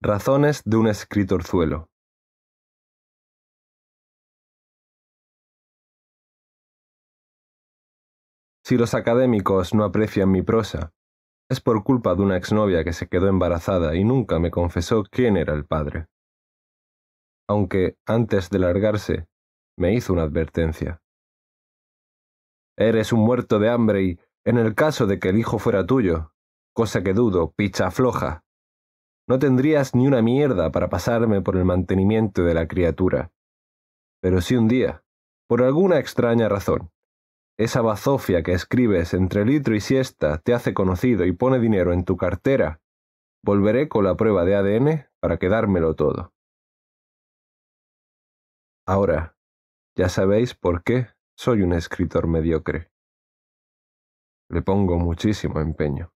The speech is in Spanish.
Razones de un escritorzuelo. Si los académicos no aprecian mi prosa, es por culpa de una exnovia que se quedó embarazada y nunca me confesó quién era el padre. Aunque, antes de largarse, me hizo una advertencia. Eres un muerto de hambre y, en el caso de que el hijo fuera tuyo, cosa que dudo, picha floja, no tendrías ni una mierda para pasarme por el mantenimiento de la criatura. Pero si un día, por alguna extraña razón, esa bazofia que escribes entre litro y siesta te hace conocido y pone dinero en tu cartera. Volveré con la prueba de ADN para quedármelo todo. Ahora, ya sabéis por qué soy un escritor mediocre. Le pongo muchísimo empeño.